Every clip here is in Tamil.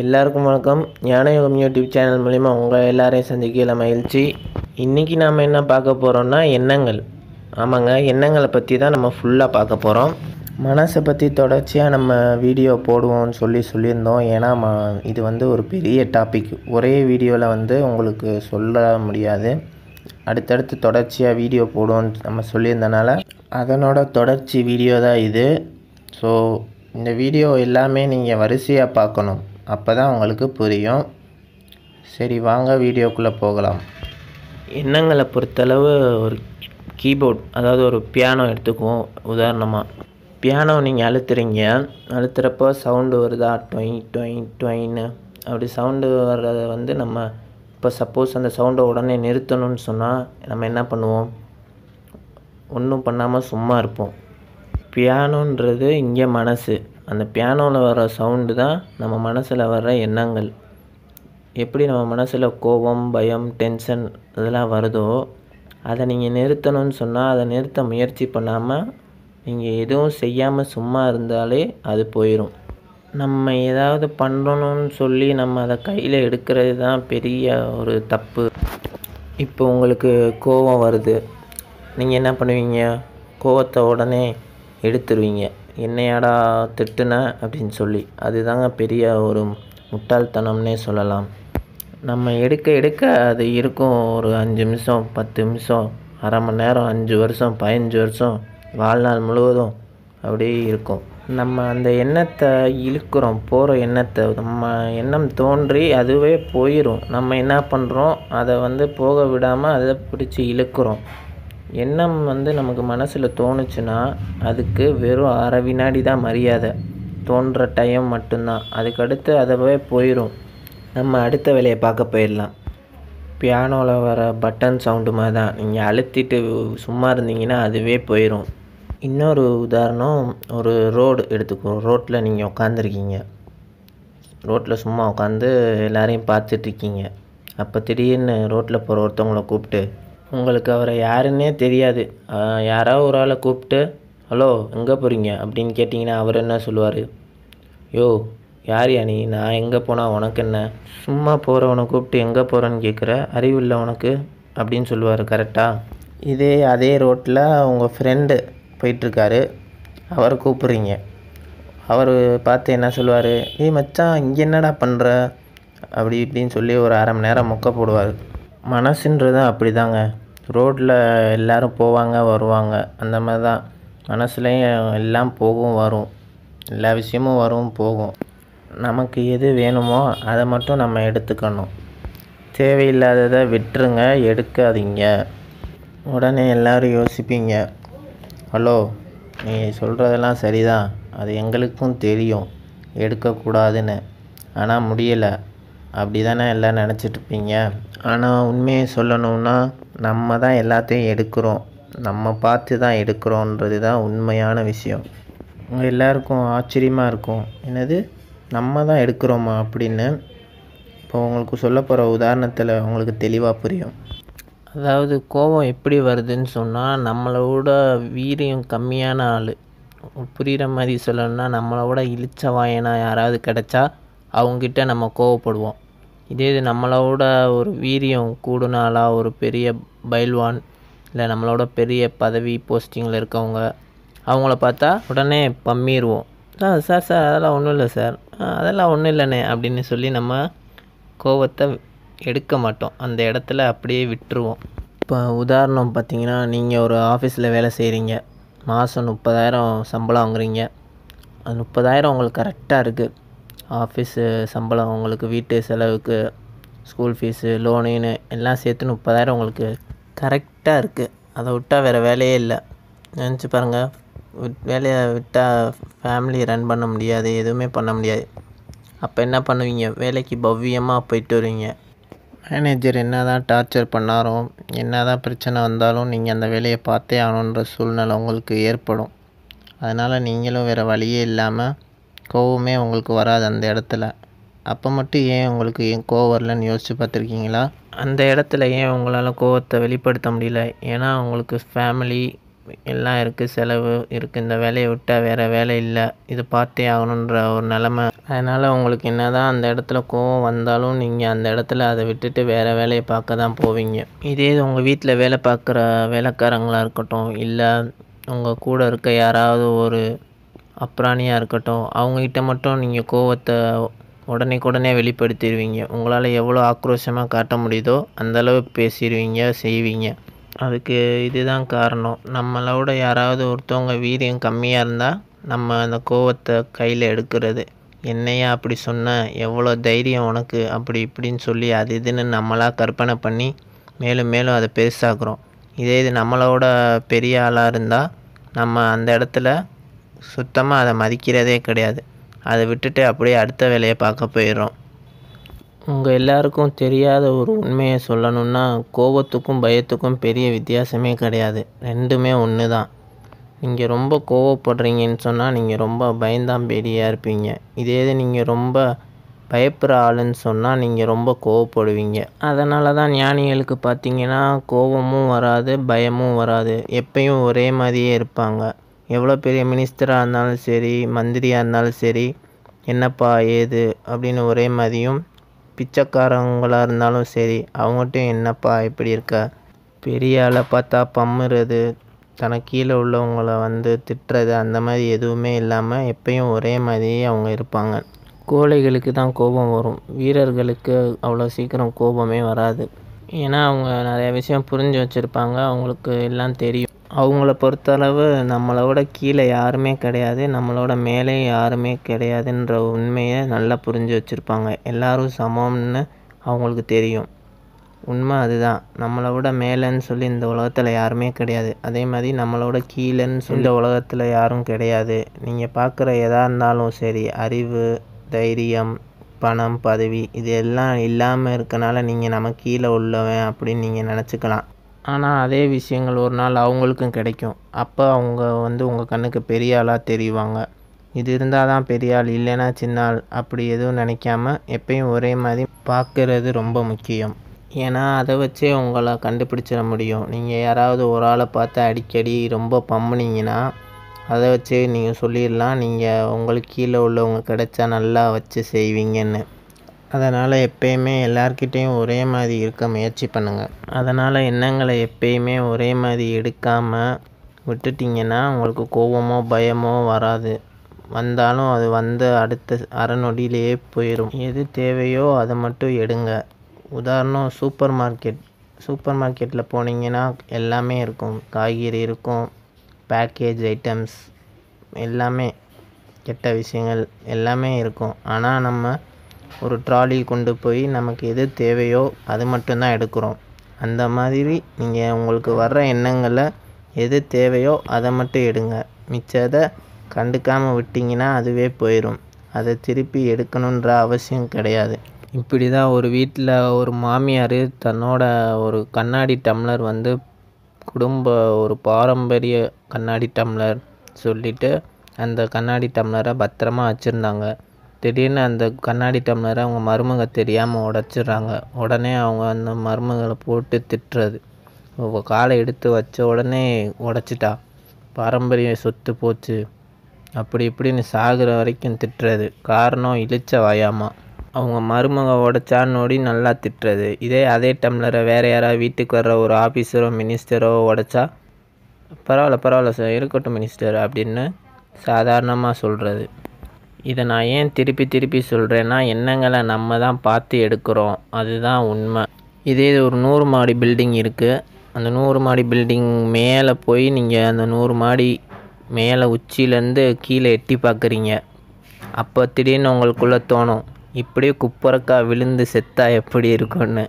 எல்லாருக்கும் வணக்கம் ஞானயோகம் யூடியூப் சேனல் மூலிமா உங்கள் எல்லாரையும் சந்திக்கல மகிழ்ச்சி இன்றைக்கி நாம் என்ன பார்க்க போகிறோம்னா எண்ணங்கள் ஆமாங்க எண்ணங்களை பற்றி தான் நம்ம ஃபுல்லாக பார்க்க போகிறோம் மனசை பற்றி தொடர்ச்சியாக நம்ம வீடியோ போடுவோம்னு சொல்லி சொல்லியிருந்தோம் ஏன்னா ம இது வந்து ஒரு பெரிய டாபிக் ஒரே வீடியோவில் வந்து உங்களுக்கு சொல்ல முடியாது அடுத்தடுத்து தொடர்ச்சியாக வீடியோ போடுவோம்னு நம்ம சொல்லியிருந்தனால அதனோட தொடர்ச்சி வீடியோ தான் இது ஸோ இந்த வீடியோ எல்லாமே நீங்கள் வரிசையாக பார்க்கணும் அப்போ தான் உங்களுக்கு புரியும் சரி வாங்க வீடியோக்குள்ளே போகலாம் எண்ணங்களை பொறுத்தளவு ஒரு கீபோர்ட் அதாவது ஒரு பியானோ எடுத்துக்குவோம் உதாரணமாக பியானோ நீங்கள் அழுத்துறீங்க அழுத்துறப்போ சவுண்டு வருதா டொய் டொய் டொயின்னு அப்படி சவுண்டு வர்றத வந்து நம்ம இப்போ சப்போஸ் அந்த சவுண்டை உடனே நிறுத்தணும்னு சொன்னால் நம்ம என்ன பண்ணுவோம் ஒன்றும் பண்ணாமல் சும்மா இருப்போம் பியானோன்றது இங்கே மனசு அந்த பியானோவில் வர சவுண்டு தான் நம்ம மனசில் வர்ற எண்ணங்கள் எப்படி நம்ம மனசில் கோபம் பயம் டென்ஷன் இதெல்லாம் வருதோ அதை நீங்கள் நிறுத்தணும்னு சொன்னால் அதை நிறுத்த முயற்சி பண்ணாமல் நீங்கள் எதுவும் செய்யாமல் சும்மா இருந்தாலே அது போயிடும் நம்ம ஏதாவது பண்ணணும்னு சொல்லி நம்ம அதை கையில் எடுக்கிறது தான் பெரிய ஒரு தப்பு இப்போ உங்களுக்கு கோபம் வருது நீங்கள் என்ன பண்ணுவீங்க கோவத்தை உடனே எடுத்துருவீங்க என்னையாடா திட்டுன அப்படின்னு சொல்லி அதுதாங்க பெரிய ஒரு முட்டாள்தனம்னே சொல்லலாம் நம்ம எடுக்க எடுக்க அது இருக்கும் ஒரு அஞ்சு நிமிஷம் பத்து நிமிஷம் அரை மணி நேரம் அஞ்சு வருஷம் பதினஞ்சு வருஷம் வாழ்நாள் முழுவதும் அப்படியே இருக்கும் நம்ம அந்த எண்ணத்தை இழுக்கிறோம் போகிற எண்ணத்தை நம்ம எண்ணம் தோன்றி அதுவே போயிடும் நம்ம என்ன பண்ணுறோம் அதை வந்து போக விடாமல் அதை பிடிச்சி இழுக்கிறோம் எண்ணம் வந்து நமக்கு மனசில் தோணுச்சுன்னா அதுக்கு வெறும் அரை வினாடி தான் மரியாதை தோன்ற டைம் மட்டும்தான் அதுக்கடுத்து அதுவே போயிடும் நம்ம அடுத்த வேலையை பார்க்க போயிடலாம் பியானோவில் வர பட்டன் சவுண்டு மாதிரி தான் நீங்கள் அழுத்திட்டு சும்மா இருந்தீங்கன்னா அதுவே போயிடும் இன்னொரு உதாரணம் ஒரு ரோடு எடுத்துக்கோ ரோட்டில் நீங்கள் உட்காந்துருக்கீங்க ரோட்டில் சும்மா உட்காந்து எல்லாரையும் பார்த்துட்ருக்கீங்க அப்போ திடீர்னு ரோட்டில் போகிற ஒருத்தவங்களை கூப்பிட்டு உங்களுக்கு அவரை யாருன்னே தெரியாது யாராவது ஒரு ஆளை கூப்பிட்டு ஹலோ எங்கே போகிறீங்க அப்படின்னு கேட்டிங்கன்னா அவர் என்ன சொல்லுவார் யோ யார் நீ நான் எங்கே போனால் உனக்கு என்ன சும்மா போகிறவனை கூப்பிட்டு எங்கே போகிறேன்னு கேட்குற அறிவு இல்லை உனக்கு அப்படின்னு சொல்லுவார் கரெக்டாக இதே அதே ரோட்டில் உங்கள் ஃப்ரெண்டு போயிட்டுருக்காரு அவர் கூப்பிட்றீங்க அவர் பார்த்து என்ன சொல்லுவார் ஏய் மச்சான் இங்கே என்னடா பண்ணுற அப்படி இப்படின்னு சொல்லி ஒரு அரை மணி நேரம் மொக்க போடுவார் மனசுன்றது அப்படி தாங்க ரோட்டில் எல்லோரும் போவாங்க வருவாங்க அந்த மாதிரி தான் மனசுலேயும் எல்லாம் போகும் வரும் எல்லா விஷயமும் வரும் போகும் நமக்கு எது வேணுமோ அதை மட்டும் நம்ம எடுத்துக்கணும் தேவையில்லாததை விட்டுருங்க எடுக்காதீங்க உடனே எல்லோரும் யோசிப்பீங்க ஹலோ நீ சொல்கிறதெல்லாம் சரிதான் அது எங்களுக்கும் தெரியும் எடுக்கக்கூடாதுன்னு ஆனால் முடியலை அப்படி தானே எல்லாம் நினச்சிட்ருப்பீங்க ஆனால் உண்மையை சொல்லணும்னா நம்ம தான் எல்லாத்தையும் எடுக்கிறோம் நம்ம பார்த்து தான் எடுக்கிறோன்றது தான் உண்மையான விஷயம் எல்லாருக்கும் ஆச்சரியமாக இருக்கும் என்னது நம்ம தான் எடுக்கிறோமா அப்படின்னு இப்போ உங்களுக்கு சொல்ல போகிற உதாரணத்தில் உங்களுக்கு தெளிவாக புரியும் அதாவது கோபம் எப்படி வருதுன்னு சொன்னால் நம்மளோட வீரியம் கம்மியான ஆள் புரிகிற மாதிரி சொல்லணும்னா நம்மளோட இழிச்ச வாயனா யாராவது கிடச்சா அவங்ககிட்ட நம்ம கோவப்படுவோம் இதே இது நம்மளோட ஒரு வீரியம் கூடுனாலா ஒரு பெரிய பைல்வான் இல்லை நம்மளோட பெரிய பதவி போஸ்டிங்கில் இருக்கவங்க அவங்கள பார்த்தா உடனே பம்மிடுவோம் ஆ சார் சார் அதெல்லாம் ஒன்றும் இல்லை சார் அதெல்லாம் ஒன்றும் இல்லைண்ணே அப்படின்னு சொல்லி நம்ம கோவத்தை எடுக்க மாட்டோம் அந்த இடத்துல அப்படியே விட்டுருவோம் இப்போ உதாரணம் பார்த்திங்கன்னா நீங்கள் ஒரு ஆஃபீஸில் வேலை செய்கிறீங்க மாதம் முப்பதாயிரம் சம்பளம் வாங்குறீங்க அது முப்பதாயிரம் உங்களுக்கு கரெக்டாக இருக்குது ஆஃபீஸு சம்பளம் உங்களுக்கு வீட்டு செலவுக்கு ஸ்கூல் ஃபீஸு லோனுன்னு எல்லாம் சேர்த்து முப்பதாயிரம் உங்களுக்கு கரெக்டாக இருக்குது அதை விட்டால் வேறு வேலையே இல்லை நினச்சி பாருங்கள் வேலையை விட்டால் ஃபேமிலி ரன் பண்ண முடியாது எதுவுமே பண்ண முடியாது அப்போ என்ன பண்ணுவீங்க வேலைக்கு பவ்யமாக போயிட்டு வருவீங்க மேனேஜர் என்ன தான் டார்ச்சர் பண்ணாலும் என்ன தான் பிரச்சனை வந்தாலும் நீங்கள் அந்த வேலையை பார்த்தே ஆகணுன்ற சூழ்நிலை உங்களுக்கு ஏற்படும் அதனால் நீங்களும் வேறு வழியே இல்லாமல் கோவமே உங்களுக்கு வராது அந்த இடத்துல அப்போ மட்டும் ஏன் உங்களுக்கு ஏன் கோவம் வரலன்னு யோசித்து பார்த்துருக்கீங்களா அந்த இடத்துல ஏன் உங்களால் கோவத்தை வெளிப்படுத்த முடியல ஏன்னா உங்களுக்கு ஃபேமிலி எல்லாம் இருக்குது செலவு இருக்குது இந்த வேலையை விட்டால் வேறு வேலை இல்லை இது பார்த்தே ஆகணுன்ற ஒரு நிலமை அதனால் உங்களுக்கு என்ன தான் அந்த இடத்துல கோவம் வந்தாலும் நீங்கள் அந்த இடத்துல அதை விட்டுட்டு வேறு வேலையை பார்க்க தான் போவீங்க இதே உங்கள் வீட்டில் வேலை பார்க்குற வேலைக்காரங்களாக இருக்கட்டும் இல்லை உங்கள் கூட இருக்க யாராவது ஒரு அப்ராணியாக இருக்கட்டும் அவங்கக்கிட்ட மட்டும் நீங்கள் கோவத்தை உடனே வெளிப்படுத்திடுவீங்க உங்களால் எவ்வளோ ஆக்ரோஷமாக காட்ட முடியுதோ அந்தளவு பேசிடுவீங்க செய்வீங்க அதுக்கு இதுதான் காரணம் நம்மளோட யாராவது ஒருத்தவங்க வீரியம் கம்மியாக இருந்தால் நம்ம அந்த கோவத்தை கையில் எடுக்கிறது என்னையா அப்படி சொன்ன எவ்வளோ தைரியம் உனக்கு அப்படி இப்படின்னு சொல்லி அது இதுன்னு நம்மளாக கற்பனை பண்ணி மேலும் மேலும் அதை பெருசாக்குறோம் இதே இது நம்மளோட பெரிய ஆளாக இருந்தால் நம்ம அந்த இடத்துல சுத்தமாக அதை மதிக்கிறதே கிடையாது அதை விட்டுட்டு அப்படியே அடுத்த வேலையை பார்க்க போயிடுறோம் உங்கள் எல்லாருக்கும் தெரியாத ஒரு உண்மையை சொல்லணுன்னா கோபத்துக்கும் பயத்துக்கும் பெரிய வித்தியாசமே கிடையாது ரெண்டுமே ஒன்று தான் நீங்கள் ரொம்ப கோவப்படுறீங்கன்னு சொன்னால் நீங்கள் ரொம்ப பயந்தான் பெரியாக இருப்பீங்க இதே இது நீங்கள் ரொம்ப பயப்படுற ஆளுன்னு சொன்னால் நீங்கள் ரொம்ப கோவப்படுவீங்க அதனால தான் ஞானிகளுக்கு பார்த்தீங்கன்னா கோபமும் வராது பயமும் வராது எப்பயும் ஒரே மாதிரியே இருப்பாங்க எவ்வளோ பெரிய மினிஸ்டராக இருந்தாலும் சரி மந்திரியாக இருந்தாலும் சரி என்னப்பா ஏது அப்படின்னு ஒரே மாதிரியும் பிச்சைக்காரங்களாக இருந்தாலும் சரி அவங்கள்ட்டையும் என்னப்பா எப்படி இருக்க பெரிய ஆளை பார்த்தா பம்முறது தனக்கு கீழே உள்ளவங்களை வந்து திட்டுறது அந்த மாதிரி எதுவுமே இல்லாமல் எப்பயும் ஒரே மாதிரியே அவங்க இருப்பாங்க கோழைகளுக்கு தான் கோபம் வரும் வீரர்களுக்கு அவ்வளோ சீக்கிரம் கோபமே வராது ஏன்னா அவங்க நிறைய விஷயம் புரிஞ்சு வச்சுருப்பாங்க அவங்களுக்கு எல்லாம் தெரியும் அவங்கள பொறுத்தளவு நம்மளை விட கீழே யாருமே கிடையாது நம்மளோட மேலே யாருமே கிடையாதுன்ற உண்மையை நல்லா புரிஞ்சு வச்சுருப்பாங்க எல்லோரும் சமம்னு அவங்களுக்கு தெரியும் உண்மை அதுதான் நம்மளை விட மேலேன்னு சொல்லி இந்த உலகத்தில் யாருமே கிடையாது அதே மாதிரி நம்மளோட கீழேன்னு சொல்லி இந்த உலகத்தில் யாரும் கிடையாது நீங்கள் பார்க்குற எதாக இருந்தாலும் சரி அறிவு தைரியம் பணம் பதவி இது எல்லாம் இல்லாமல் இருக்கனால நீங்கள் நம்ம கீழே உள்ளவன் அப்படின்னு நீங்கள் நினச்சிக்கலாம் ஆனால் அதே விஷயங்கள் ஒரு நாள் அவங்களுக்கும் கிடைக்கும் அப்போ அவங்க வந்து உங்கள் கண்ணுக்கு பெரிய ஆளாக தெரிவாங்க இது இருந்தால் தான் பெரிய ஆள் இல்லைன்னா சின்ன ஆள் அப்படி எதுவும் நினைக்காம எப்பயும் ஒரே மாதிரி பார்க்குறது ரொம்ப முக்கியம் ஏன்னா அதை வச்சே உங்களை கண்டுபிடிச்சிட முடியும் நீங்கள் யாராவது ஒரு ஆளை பார்த்து அடிக்கடி ரொம்ப பம்முனீங்கன்னா அதை வச்சு நீங்கள் சொல்லிடலாம் நீங்கள் உங்களுக்கு கீழே உள்ளவங்க கிடைச்சா நல்லா வச்சு செய்வீங்கன்னு அதனால் எப்பயுமே எல்லார்கிட்டேயும் ஒரே மாதிரி இருக்க முயற்சி பண்ணுங்கள் அதனால் எண்ணங்களை எப்பயுமே ஒரே மாதிரி எடுக்காமல் விட்டுட்டிங்கன்னா உங்களுக்கு கோபமோ பயமோ வராது வந்தாலும் அது வந்து அடுத்த அறநொடியிலேயே போயிடும் எது தேவையோ அதை மட்டும் எடுங்க உதாரணம் சூப்பர் மார்க்கெட் சூப்பர் மார்க்கெட்டில் போனீங்கன்னா எல்லாமே இருக்கும் காய்கறி இருக்கும் பேக்கேஜ் ஐட்டம்ஸ் எல்லாமே கெட்ட விஷயங்கள் எல்லாமே இருக்கும் ஆனால் நம்ம ஒரு ட்ராலி கொண்டு போய் நமக்கு எது தேவையோ அது மட்டும்தான் எடுக்கிறோம் அந்த மாதிரி நீங்கள் உங்களுக்கு வர்ற எண்ணங்களை எது தேவையோ அதை மட்டும் எடுங்க அதை கண்டுக்காமல் விட்டிங்கன்னா அதுவே போயிடும் அதை திருப்பி எடுக்கணுன்ற அவசியம் கிடையாது இப்படி தான் ஒரு வீட்டில் ஒரு மாமியார் தன்னோட ஒரு கண்ணாடி டம்ளர் வந்து குடும்ப ஒரு பாரம்பரிய கண்ணாடி டம்ளர் சொல்லிவிட்டு அந்த கண்ணாடி டம்ளரை பத்திரமா வச்சுருந்தாங்க திடீர்னு அந்த கண்ணாடி டம்ளரை அவங்க மருமக தெரியாமல் உடச்சிட்றாங்க உடனே அவங்க அந்த மருமகளை போட்டு திட்டுறது காலை எடுத்து வச்ச உடனே உடச்சிட்டா பாரம்பரிய சொத்து போச்சு அப்படி இப்படின்னு சாகிற வரைக்கும் திட்டுறது காரணம் இழிச்ச வாயாமா அவங்க மருமக உடச்சான்னு ஓடி நல்லா திட்டுறது இதே அதே டம்ளரை வேறு யாராவது வீட்டுக்கு வர்ற ஒரு ஆஃபீஸரோ மினிஸ்டரோ உடச்சா பரவாயில்ல பரவாயில்ல சார் இருக்கட்டும் மினிஸ்டர் அப்படின்னு சாதாரணமாக சொல்கிறது இதை நான் ஏன் திருப்பி திருப்பி சொல்கிறேன்னா எண்ணங்களை நம்ம தான் பார்த்து எடுக்கிறோம் அதுதான் உண்மை இதே இது ஒரு நூறு மாடி பில்டிங் இருக்குது அந்த நூறு மாடி பில்டிங் மேலே போய் நீங்கள் அந்த நூறு மாடி மேலே உச்சியிலேருந்து கீழே எட்டி பார்க்குறீங்க அப்போ திடீர்னு உங்களுக்குள்ளே தோணும் இப்படியே குப்பரக்கா விழுந்து செத்தா எப்படி இருக்கும்னு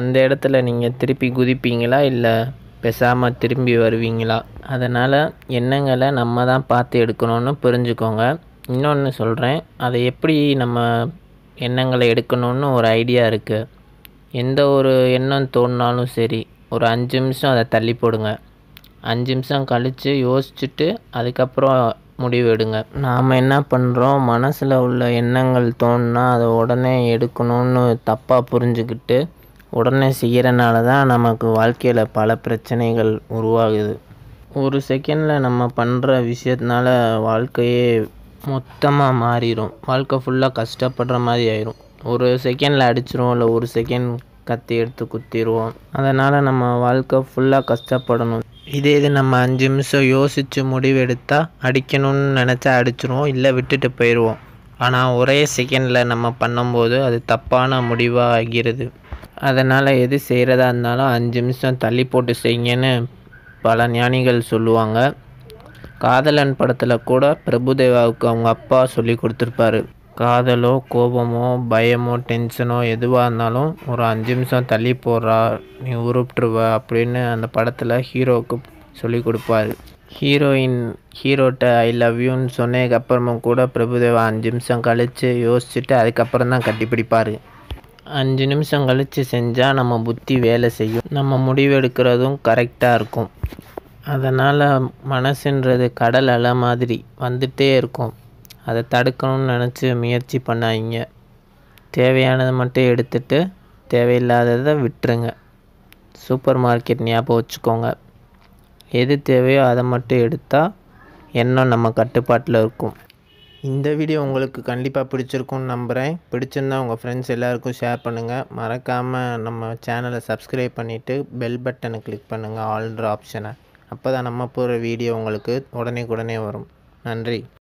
அந்த இடத்துல நீங்கள் திருப்பி குதிப்பீங்களா இல்லை பேசாமல் திரும்பி வருவீங்களா அதனால் எண்ணங்களை நம்ம தான் பார்த்து எடுக்கணும்னு புரிஞ்சுக்கோங்க இன்னொன்று சொல்கிறேன் அதை எப்படி நம்ம எண்ணங்களை எடுக்கணும்னு ஒரு ஐடியா இருக்குது எந்த ஒரு எண்ணம் தோணுனாலும் சரி ஒரு அஞ்சு நிமிஷம் அதை தள்ளி போடுங்க அஞ்சு நிமிஷம் கழித்து யோசிச்சுட்டு அதுக்கப்புறம் முடிவு எடுங்க நாம் என்ன பண்ணுறோம் மனசில் உள்ள எண்ணங்கள் தோணுன்னா அதை உடனே எடுக்கணும்னு தப்பாக புரிஞ்சுக்கிட்டு உடனே செய்கிறனால தான் நமக்கு வாழ்க்கையில் பல பிரச்சனைகள் உருவாகுது ஒரு செகண்டில் நம்ம பண்ணுற விஷயத்தினால வாழ்க்கையே மொத்தமாக மாறிடும் வாழ்க்கை ஃபுல்லாக கஷ்டப்படுற மாதிரி ஆயிரும் ஒரு செகண்டில் அடிச்சிருவோம் இல்லை ஒரு செகண்ட் கத்தி எடுத்து குத்திடுவோம் அதனால் நம்ம வாழ்க்கை ஃபுல்லாக கஷ்டப்படணும் இதே இது நம்ம அஞ்சு நிமிஷம் யோசித்து முடிவெடுத்தால் அடிக்கணும்னு நினச்சா அடிச்சிருவோம் இல்லை விட்டுட்டு போயிடுவோம் ஆனால் ஒரே செகண்டில் நம்ம பண்ணும்போது அது தப்பான முடிவாக ஆகிறது அதனால் எது செய்கிறதா இருந்தாலும் அஞ்சு நிமிஷம் தள்ளி போட்டு செய்யுங்கன்னு பல ஞானிகள் சொல்லுவாங்க காதலன் படத்தில் கூட பிரபுதேவாவுக்கு அவங்க அப்பா சொல்லி கொடுத்துருப்பாரு காதலோ கோபமோ பயமோ டென்ஷனோ எதுவாக இருந்தாலும் ஒரு அஞ்சு நிமிஷம் தள்ளி போடுறா நீ உருப்பிட்டுருவ அப்படின்னு அந்த படத்தில் ஹீரோவுக்கு சொல்லி கொடுப்பாரு ஹீரோயின் ஹீரோட்ட ஐ லவ் யூன்னு சொன்னதுக்கப்புறமும் கூட பிரபுதேவா அஞ்சு நிமிஷம் கழித்து யோசிச்சுட்டு அதுக்கப்புறம் தான் கட்டிப்பிடிப்பார் அஞ்சு நிமிஷம் கழித்து செஞ்சால் நம்ம புத்தி வேலை செய்யும் நம்ம முடிவெடுக்கிறதும் கரெக்டாக இருக்கும் அதனால் மனசுன்றது கடல் அலை மாதிரி வந்துகிட்டே இருக்கும் அதை தடுக்கணும்னு நினச்சி முயற்சி பண்ணாதீங்க தேவையானதை மட்டும் எடுத்துகிட்டு தேவையில்லாததை விட்டுருங்க சூப்பர் மார்க்கெட் ஞாபகம் வச்சுக்கோங்க எது தேவையோ அதை மட்டும் எடுத்தால் எண்ணம் நம்ம கட்டுப்பாட்டில் இருக்கும் இந்த வீடியோ உங்களுக்கு கண்டிப்பாக பிடிச்சிருக்கும்னு நம்புகிறேன் பிடிச்சிருந்தா உங்கள் ஃப்ரெண்ட்ஸ் எல்லாருக்கும் ஷேர் பண்ணுங்கள் மறக்காமல் நம்ம சேனலை சப்ஸ்கிரைப் பண்ணிவிட்டு பெல் பட்டனை கிளிக் பண்ணுங்கள் ஆல்ட்ரு ஆப்ஷனை அப்போ தான் நம்ம போடுற வீடியோ உங்களுக்கு உடனுக்குடனே வரும் நன்றி